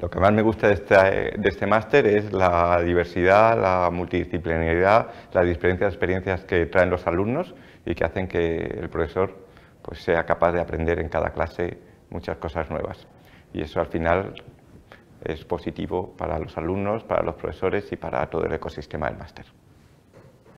Lo que más me gusta de, este máster es la diversidad, la multidisciplinaridad, las diferentes experiencias que traen los alumnos y que hacen que el profesor pues, sea capaz de aprender en cada clase muchas cosas nuevas. Y eso al final es positivo para los alumnos, para los profesores y para todo el ecosistema del máster.